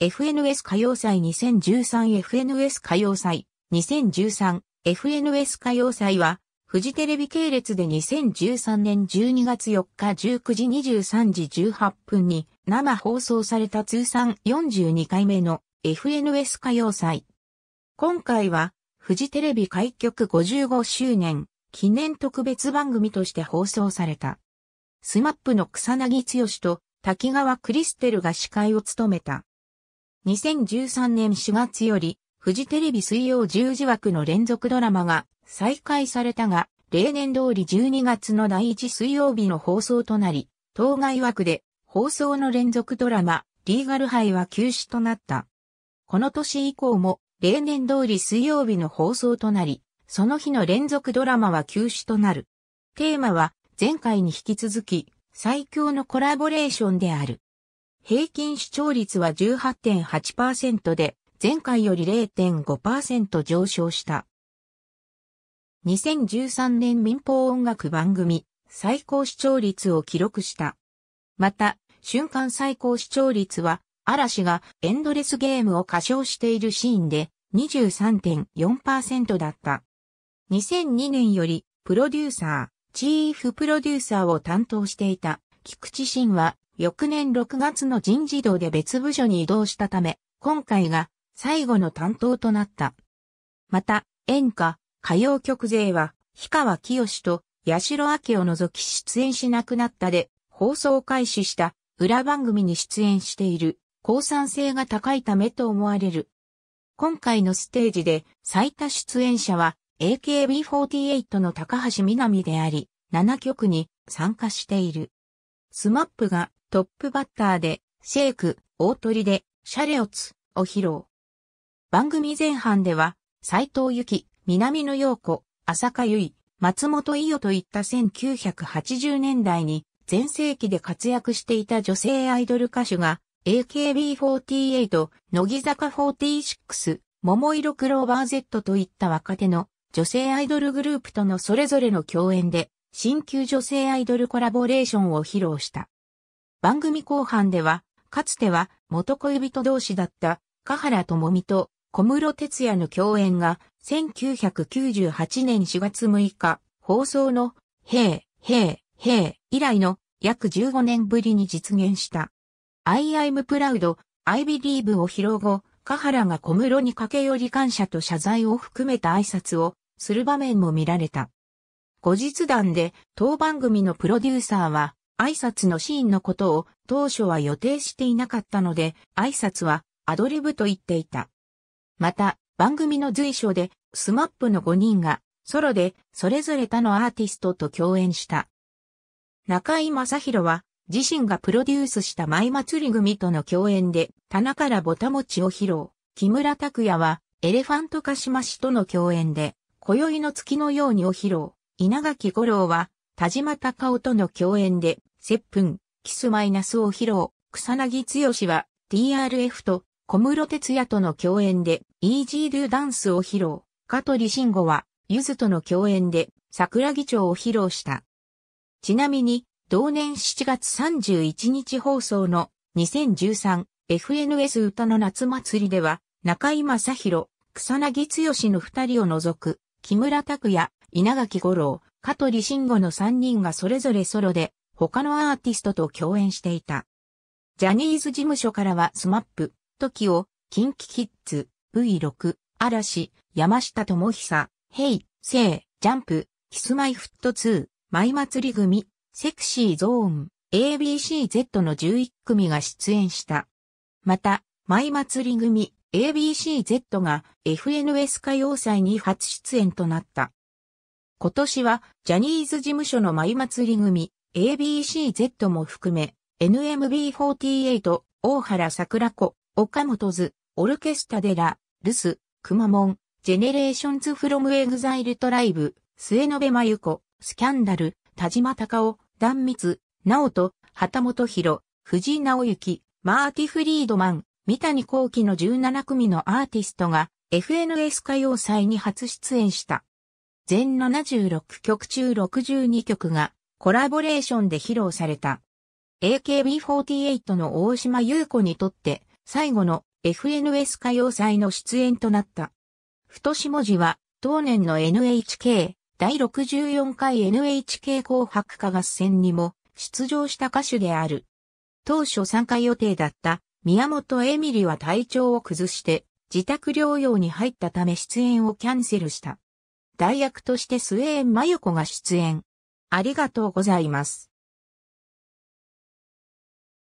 FNS 歌謡祭 2013FNS 歌謡祭 2013FNS 歌謡祭は、フジテレビ系列で2013年12月4日19時23時18分に生放送された通算42回目の FNS 歌謡祭。今回は、フジテレビ開局55周年記念特別番組として放送された。スマップの草薙剛と滝川クリステルが司会を務めた。2013年4月より、フジテレビ水曜10時枠の連続ドラマが再開されたが、例年通り12月の第1水曜日の放送となり、当該枠で放送の連続ドラマ、リーガル杯は休止となった。この年以降も、例年通り水曜日の放送となり、その日の連続ドラマは休止となる。テーマは、前回に引き続き、最強のコラボレーションである。平均視聴率は18.8%で、前回より0.5%上昇した。2013年民放音楽番組最高視聴率を記録した。また、瞬間最高視聴率は、嵐がエンドレスゲームを歌唱しているシーンで23.4%だった。2002年よりプロデューサー、チーフプロデューサーを担当していた菊池慎は翌年6月の人事堂で別部署に移動したため、今回が最後の担当となった。また、演歌、歌謡曲勢は、氷川清と八代明を除き出演しなくなったで、放送開始した裏番組に出演している、交酸性が高いためと思われる。今回のステージで最多出演者は AKB48 の高橋みなみであり、7曲に参加している。スマップがトップバッターで、シェイク、大鳥で、シャレオツを披露。番組前半では、斎藤由紀、南野陽子、浅香唯、松本伊代といった1980年代に、全盛期で活躍していた女性アイドル歌手が、AKB48、乃木坂46、桃色クローバー Z といった若手の女性アイドルグループとのそれぞれの共演で、新旧女性アイドルコラボレーションを披露した。番組後半では、かつては元恋人同士だった、華原智美と小室哲也の共演が、1998年4月6日、放送の、へいへいへい以来の約15年ぶりに実現した。I am proud, I believe を披露後、華原が小室に駆け寄り感謝と謝罪を含めた挨拶をする場面も見られた。後日談で当番組のプロデューサーは挨拶のシーンのことを当初は予定していなかったので、挨拶はアドリブと言っていた。また、番組の随所で、スマップの5人が、ソロで、それぞれ他のアーティストと共演した。中井正宏は、自身がプロデュースした舞祭り組との共演で、棚からぼたもちを披露。木村拓也は、エレファントカシマシとの共演で、今宵の月のようにを披露。稲垣五郎は、田島隆夫との共演で、接吻、キスマイナスを披露、草薙剛は TRF と小室哲也との共演でイージードゥダンスを披露、香取慎吾はゆずとの共演で桜木町を披露した。ちなみに、同年7月31日放送の 2013FNS 歌の夏祭りでは、中井正宏、草薙剛の二人を除く、木村拓也、稲垣五郎、香取慎吾の三人がそれぞれソロで他のアーティストと共演していた。ジャニーズ事務所からはスマップ、トキオ、キンキキッズ、V6、嵐、山下智久、ヘイ、セイ、ジャンプ、キスマイフット2、マイ祭り組、セクシーゾーン、ABCZ の11組が出演した。また、マイ祭り組、ABCZ が FNS 歌謡祭に初出演となった。今年はジャニーズ事務所のイ祭り組 ABCZ も含め、NMB48、大原桜子、岡本図、オルケスタデラ、ルス、くまモン、ジェネレーションズフロムエグザイルトライブ、末延真由子、スキャンダル、田島隆夫、断密、直人、旗本博、藤井直行、マーティフリードマン、三谷幸喜の17組のアーティストが FNS 歌謡祭に初出演した。全76曲中62曲がコラボレーションで披露された。AKB48 の大島優子にとって最後の FNS 歌謡祭の出演となった。太し文字は当年の NHK 第64回 NHK 紅白歌合戦にも出場した歌手である。当初参加予定だった宮本エミリは体調を崩して自宅療養に入ったため出演をキャンセルした。代役としてスエーン・マユコが出演。ありがとうございます。